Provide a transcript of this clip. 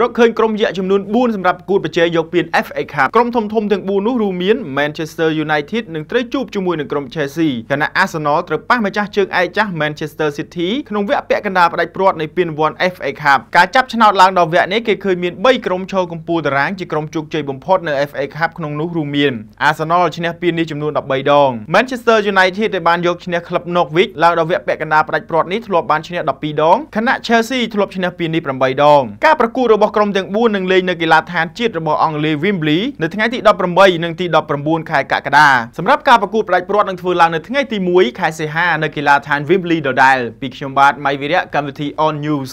រកឃើញក្រុមយក្សចំនួន4សម្រាប់គូតប្រជែងយកពាន FA Cup ក្រុមធំធំទាំង4នោះរួមមាន Manchester United នឹងត្រូវជួបជាមួយនឹងក្រុម Chelsea ខណៈ Arsenal ត្រូវប៉ះម្ចាស់ជើងឯកចាស់ Manchester City ក្នុងវគ្គពាក់កណ្ដាលផ្ដាច់ព្រាត់នៃពានរង្វាន់ FA Cup ការចាប់ឆ្នោតឡើងដល់វគ្គនេះគេឃើញមាន3ក្រុមឈរកំពូលតារាងជាក្រុមជោគជ័យបំផុតនៅ FA Cup ក្នុងនោះរួមមាន Arsenal ឈ្នះពាននេះចំនួន13ដង Manchester United ដែលបានយកឈ្នះក្លឹប Norwich ឡើងដល់វគ្គពាក់កណ្ដាលផ្ដាច់ព្រាត់នេះធ្លាប់បានឈ្នះ12ដងខណៈ Chelsea ធ្លាប់ឈ្នះពាននេះ8ដងការប្រកួតរបស់ក្រុមទាំង4នឹងលេងនៅកីឡដ្ឋានជាតិរបស់អង់គ្លេស Wembley នៅថ្ងៃទី18និងទី19ខែកក្កដាសម្រាប់ការប្រកួតផ្ដាច់ព្រាត់នឹងធ្វើឡើងនៅថ្ងៃទី1ខែសីហានៅកីឡដ្ឋាន Wembley ដដែលពីខ្ញុំបាទម៉ៃវិរៈកម្មវិធី On News